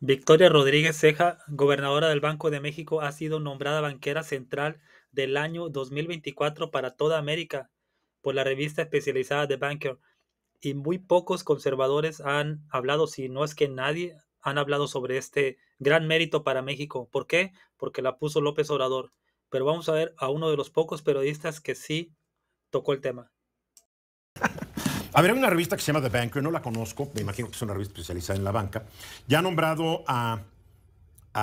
Victoria Rodríguez Ceja, gobernadora del Banco de México, ha sido nombrada banquera central del año 2024 para toda América por la revista especializada The Banker. Y muy pocos conservadores han hablado, si no es que nadie, han hablado sobre este gran mérito para México. ¿Por qué? Porque la puso López Obrador. Pero vamos a ver a uno de los pocos periodistas que sí tocó el tema. A ver, hay una revista que se llama The Banker, no la conozco, me imagino que es una revista especializada en la banca. Ya ha nombrado a,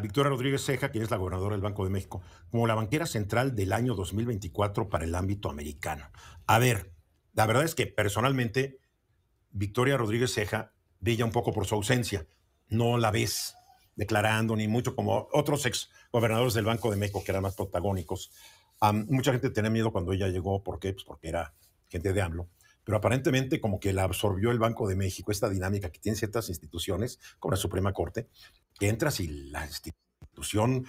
Victoria Rodríguez Ceja, quien es la gobernadora del Banco de México, como la banquera central del año 2024 para el ámbito americano. A ver, la verdad es que personalmente Victoria Rodríguez Ceja brilla un poco por su ausencia. No la ves declarando ni mucho como otros ex gobernadores del Banco de México que eran más protagónicos. mucha gente tenía miedo cuando ella llegó. ¿Por qué? Pues porque era gente de AMLO pero aparentemente como que la absorbió el Banco de México, esta dinámica que tienen ciertas instituciones, como la Suprema Corte, que entras y la institución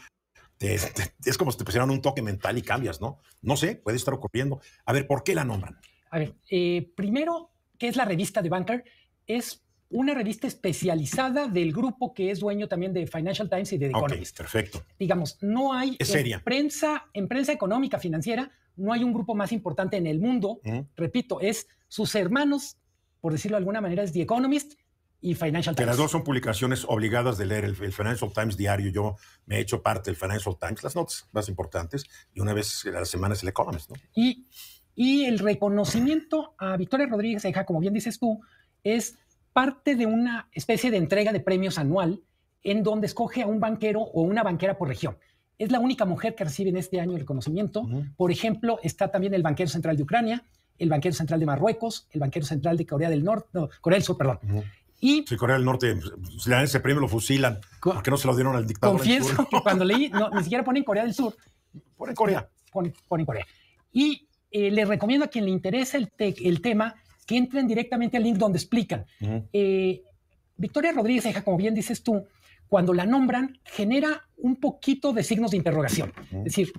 es como si te pusieran un toque mental y cambias, ¿no? No sé, puede estar ocurriendo. A ver, ¿por qué la nombran? A ver, eh, primero, ¿qué es la revista de Banker? Es una revista especializada del grupo que es dueño también de Financial Times y de The Economist. perfecto. Digamos, no hay es en prensa, en prensa económica financiera, no hay un grupo más importante en el mundo. Repito, es sus hermanos, por decirlo de alguna manera, es The Economist y Financial Times. Que las dos son publicaciones obligadas de leer. El, Financial Times diario, yo me he hecho parte del Financial Times, las notas más importantes, y una vez a la semana es el Economist. ¿no? Y, y el reconocimiento a Victoria Rodríguez Eja, como bien dices tú, es parte de una especie de entrega de premios anual en donde escoge a un banquero o una banquera por región. Es la única mujer que recibe en este año el reconocimiento. Por ejemplo, está también el banquero central de Ucrania, el banquero central de Marruecos, el banquero central de Corea del Norte, Corea del Sur, perdón. Y Corea del Norte, si le dan ese premio lo fusilan, porque no se lo dieron al dictador. Confieso que cuando leí, ni siquiera ponen Corea del Sur. Ponen Corea. Ponen, Corea. Y eh, les recomiendo a quien le interesa el, tema que entren directamente al link donde explican. Eh, Victoria Rodríguez como bien dices tú, cuando la nombran, genera un poquito de signos de interrogación. Es decir,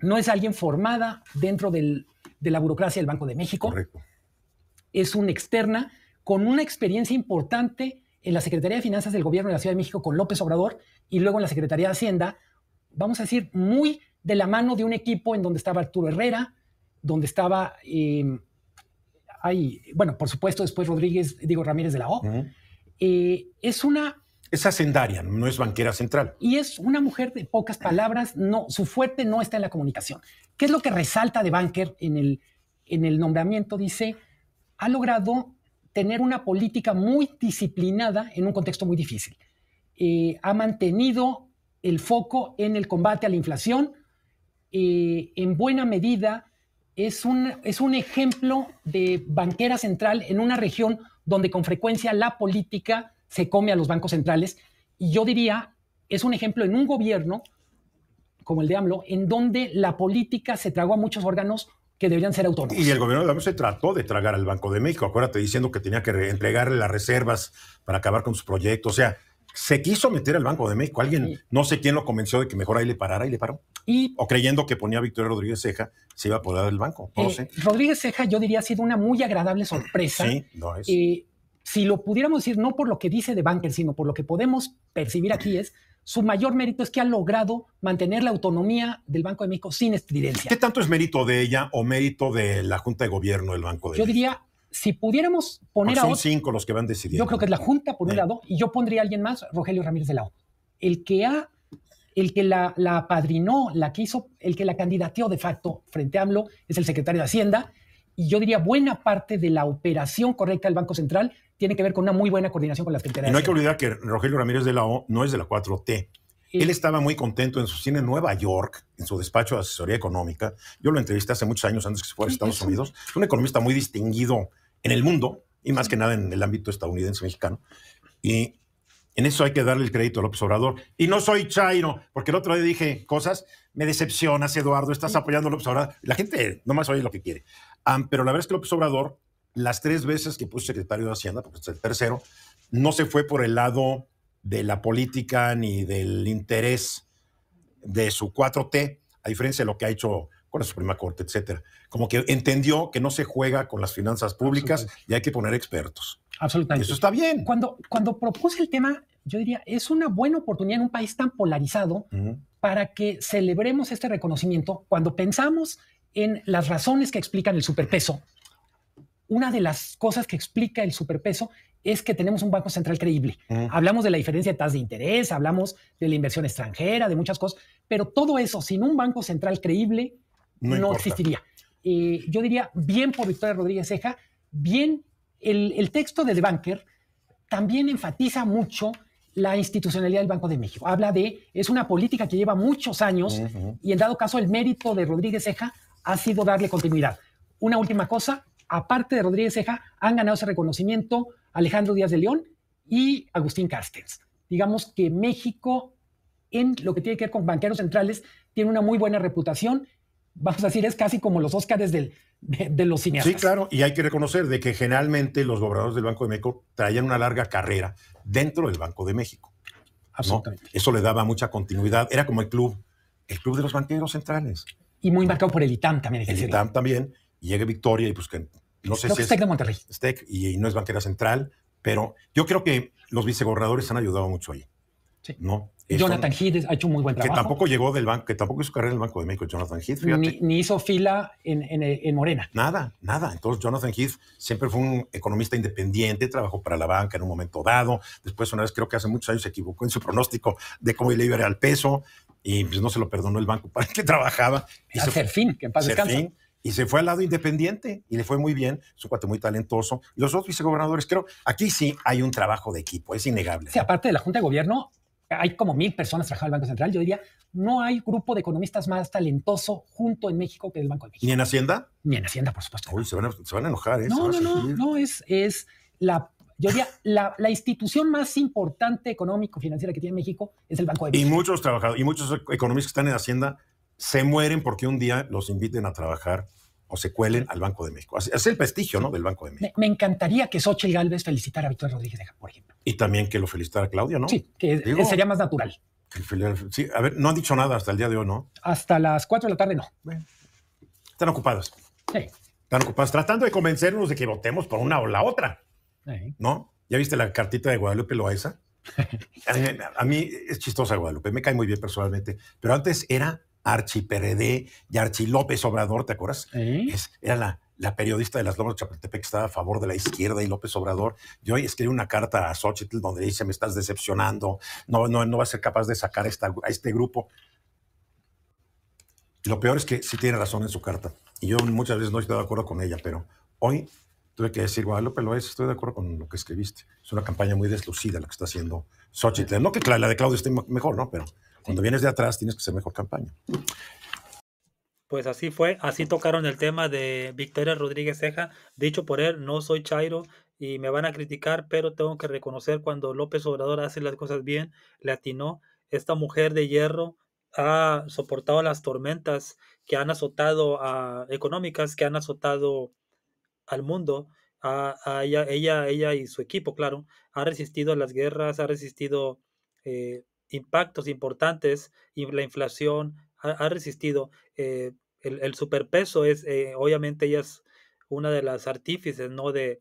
no es alguien formada dentro de la burocracia del Banco de México. Correcto. Es una externa con una experiencia importante en la Secretaría de Finanzas del Gobierno de la Ciudad de México con López Obrador y luego en la Secretaría de Hacienda, vamos a decir, muy de la mano de un equipo en donde estaba Arturo Herrera, donde estaba, em, bueno, por supuesto, después Rodríguez, digo Ramírez de la O. Eh, es una es hacendaria, no es banquera central. Y es una mujer de pocas palabras, no, su fuerte no está en la comunicación. ¿Qué es lo que resalta de Banker en el, en el nombramiento? Dice, ha logrado tener una política muy disciplinada en un contexto muy difícil. Eh, ha mantenido el foco en el combate a la inflación. Eh, en buena medida, es un, es un ejemplo de banquera central en una región donde con frecuencia la política se come a los bancos centrales. Y yo diría, es un ejemplo en un gobierno como el de AMLO, en donde la política se tragó a muchos órganos que deberían ser autónomos. Y el gobierno de AMLO se trató de tragar al Banco de México, acuérdate, diciendo que tenía que entregarle las reservas para acabar con sus proyectos O sea, se quiso meter al Banco de México. Alguien, no sé quién lo convenció de que mejor ahí le parara y le paró. Y, o creyendo que ponía a Victoria Rodríguez Ceja, se iba a apoderar del banco. Eh, Rodríguez Ceja, yo diría, ha sido una muy agradable sorpresa. Sí, no es. Eh, si lo pudiéramos decir no por lo que dice de Banker, sino por lo que podemos percibir aquí es, su mayor mérito es que ha logrado mantener la autonomía del Banco de México sin estridencia. ¿Qué tanto es mérito de ella o mérito de la Junta de Gobierno del Banco de México? Yo diría, si pudiéramos poner a... Son cinco los que van decidiendo. Yo creo que es la Junta, por un lado, y yo pondría a alguien más, Rogelio Ramírez de la O. El que ha... El que la, la apadrinó, la quiso el que la candidateó de facto frente a AMLO es el secretario de Hacienda y yo diría buena parte de la operación correcta del Banco Central tiene que ver con una muy buena coordinación con las Secretarías. Y no hay que olvidar que Rogelio Ramírez de la O no es de la 4T. Él estaba muy contento en su cine en Nueva York, en su despacho de asesoría económica. Yo lo entrevisté hace muchos años antes que se fuera a Estados Unidos. Es un economista muy distinguido en el mundo y más que nada en el ámbito estadounidense mexicano. Y en eso hay que darle el crédito a López Obrador. Y no soy Chairo, porque el otro día dije cosas, me decepcionas, Eduardo, estás apoyando a López Obrador. La gente nomás oye lo que quiere pero la verdad es que López Obrador, las tres veces que puso secretario de Hacienda, porque es el tercero, no se fue por el lado de la política ni del interés de su 4T, a diferencia de lo que ha hecho con la Suprema Corte, etcétera. Como que entendió que no se juega con las finanzas públicas y hay que poner expertos. Absolutamente. Eso está bien. Cuando, cuando propuse el tema, yo diría, es una buena oportunidad en un país tan polarizado para que celebremos este reconocimiento cuando pensamos en las razones que explican el superpeso. Una de las cosas que explica el superpeso es que tenemos un banco central creíble. Hablamos de la diferencia de tasas de interés, hablamos de la inversión extranjera, de muchas cosas, pero todo eso sin un banco central creíble no, existiría. Eh, yo diría, bien por Victoria Rodríguez Ceja, bien el, texto de The Banker también enfatiza mucho la institucionalidad del Banco de México. Habla de, es una política que lleva muchos años y en dado caso el mérito de Rodríguez Ceja ha sido darle continuidad. Una última cosa, aparte de Rodríguez Ceja, han ganado ese reconocimiento Alejandro Díaz de León y Agustín Carstens. Digamos que México, en lo que tiene que ver con banqueros centrales, tiene una muy buena reputación. Vamos a decir, es casi como los Óscares de, los cineastas. Sí, claro, y hay que reconocer de que generalmente los gobernadores del Banco de México traían una larga carrera dentro del Banco de México. Absolutamente. Eso le daba mucha continuidad. Era como el club, el club de los banqueros centrales y muy marcado por el ITAM también. El ITAM también. llegue llega Victoria y pues que no sé si es STEC de Monterrey. Tec y, y, no es banquera central, pero yo creo que los vicegobernadores han ayudado mucho ahí. Sí. ¿No? Jonathan Heath ha hecho un muy buen trabajo. Que tampoco llegó del banco, que tampoco hizo carrera en el Banco de México, Jonathan Heath. Ni, ni, hizo fila en, en, Morena. Nada, nada. Entonces, Jonathan Heath siempre fue un economista independiente, trabajó para la banca en un momento dado. Después, una vez, creo que hace muchos años, se equivocó en su pronóstico de cómo iba a ir al peso y pues, no se lo perdonó el banco para el que trabajaba. Y fin ah, se que en paz Y se fue al lado independiente y le fue muy bien. Es un cuate muy talentoso. los otros vicegobernadores, creo, aquí sí hay un trabajo de equipo, es innegable. Sí, aparte de la Junta de Gobierno, hay como mil personas trabajando en el Banco Central. Yo diría, no hay grupo de economistas más talentoso junto en México que el Banco de México. ¿Ni en Hacienda? Ni en Hacienda, por supuesto. Uy, se van a, enojar, ¿eh? No, no, no, no, es, es la yo diría, la, institución más importante económico-financiera que tiene México es el Banco de México. Y muchos trabajadores, y muchos economistas que están en Hacienda se mueren porque un día los inviten a trabajar o se cuelen al Banco de México. Es el prestigio ¿no? del Banco de México. Me, encantaría que Xochitl Gálvez felicitara a Víctor Rodríguez por ejemplo. Y también que lo felicitara a Claudia, ¿no? Sí, que sería más natural. a ver, no han dicho nada hasta el día de hoy, ¿no? Hasta las 4 de la tarde, no. están ocupadas. Sí. Están ocupadas tratando de convencernos de que votemos por una o la otra. ¿No? ¿Ya viste la cartita de Guadalupe Loaiza? a, mí, es chistosa Guadalupe, me cae muy bien personalmente, pero antes era Archi y Archi López Obrador, ¿te acuerdas? era la, periodista de las Lomas de Chapultepec que estaba a favor de la izquierda y López Obrador. Yo escribí una carta a Xochitl donde dice, me estás decepcionando, no, no, a ser capaz de sacar a este grupo. Lo peor es que sí tiene razón en su carta. Y yo muchas veces no estoy de acuerdo con ella, pero hoy tuve que decir, Guadalupe es. estoy de acuerdo con lo que escribiste. Es una campaña muy deslucida la que está haciendo Xochitl. No que la de Claudio esté mejor, ¿no? Pero cuando vienes de atrás tienes que ser mejor campaña. Pues así fue, así tocaron el tema de Victoria Rodríguez Ceja, dicho por él, no soy Chairo y me van a criticar, pero tengo que reconocer cuando López Obrador hace las cosas bien, le atinó. Esta mujer de hierro ha soportado las tormentas que han azotado a, económicas que han azotado al mundo. A, ella, ella, y su equipo, claro, ha resistido las guerras, ha resistido eh, impactos importantes, y la inflación, ha, resistido. Eh, el, superpeso es, eh, obviamente, ella es una de las artífices, ¿no? De,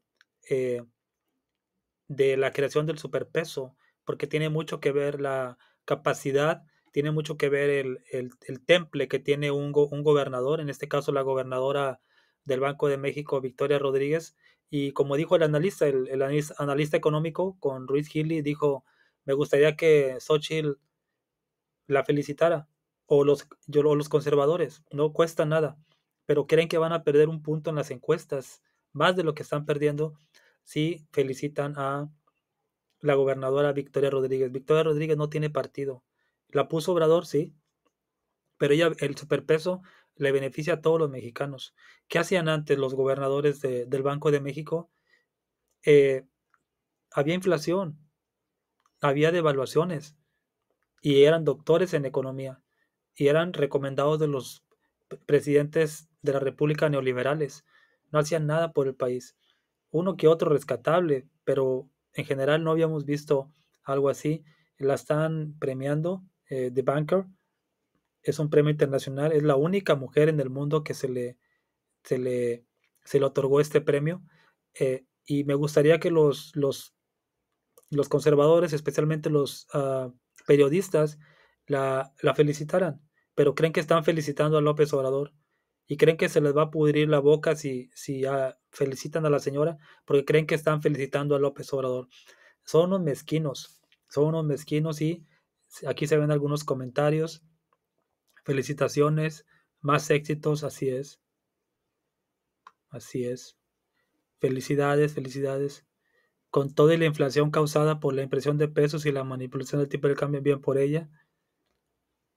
de la creación del superpeso, porque tiene mucho que ver la capacidad, tiene mucho que ver el, temple que tiene un gobernador, en este caso la gobernadora del Banco de México, Victoria Rodríguez. Y como dijo el analista, el, analista económico con Ruiz Gili, dijo, me gustaría que Xochitl la felicitara, o los, o los conservadores, no cuesta nada, pero creen que van a perder un punto en las encuestas, más de lo que están perdiendo, si felicitan a la gobernadora Victoria Rodríguez. Victoria Rodríguez no tiene partido. La puso Obrador, sí, pero ella, el superpeso le beneficia a todos los mexicanos. ¿Qué hacían antes los gobernadores del Banco de México? Eh, había inflación, había devaluaciones y eran doctores en economía y eran recomendados de los presidentes de la República neoliberales. No hacían nada por el país. Uno que otro rescatable, pero en general no habíamos visto algo así. La están premiando, eh, The Banker, es un premio internacional, es la única mujer en el mundo que se le, se le, se le otorgó este premio. Eh, y me gustaría que los, los, los conservadores, especialmente los ah, periodistas, la, felicitaran, pero creen que están felicitando a López Obrador y creen que se les va a pudrir la boca si, si ah, felicitan a la señora, porque creen que están felicitando a López Obrador. Son unos mezquinos, son unos mezquinos y aquí se ven algunos comentarios. Felicitaciones, más éxitos, así es. Así es. Felicidades, felicidades. Con toda la inflación causada por la impresión de pesos y la manipulación del tipo de cambio, bien por ella.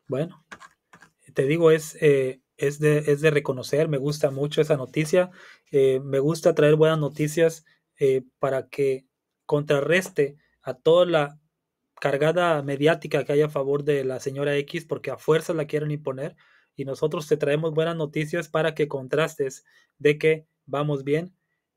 Bueno, te digo, es, eh, es, de, reconocer, me gusta mucho esa noticia. Eh, me gusta traer buenas noticias eh, para que contrarreste a toda la cargada mediática que hay a favor de la señora X, porque a fuerza la quieren imponer, y nosotros te traemos buenas noticias para que contrastes de que vamos bien,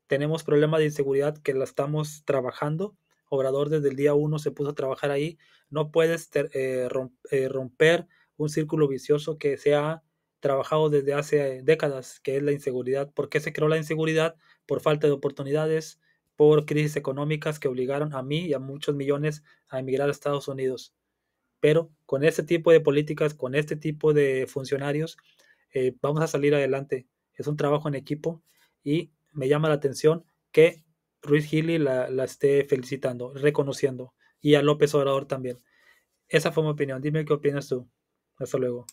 tenemos problemas de inseguridad que la estamos trabajando. Obrador desde el día uno se puso a trabajar ahí. No puedes eh, eh, romper un círculo vicioso que se ha trabajado desde hace décadas, que es la inseguridad. ¿Por qué se creó la inseguridad? Por falta de oportunidades, por crisis económicas que obligaron a mí y a muchos millones a emigrar a Estados Unidos. Pero con este tipo de políticas, con este tipo de funcionarios, eh, vamos a salir adelante. Es un trabajo en equipo y me llama la atención que Ruiz Gili la, la esté felicitando, reconociendo y a López Obrador también. Esa fue mi opinión. Dime qué opinas tú. Hasta luego.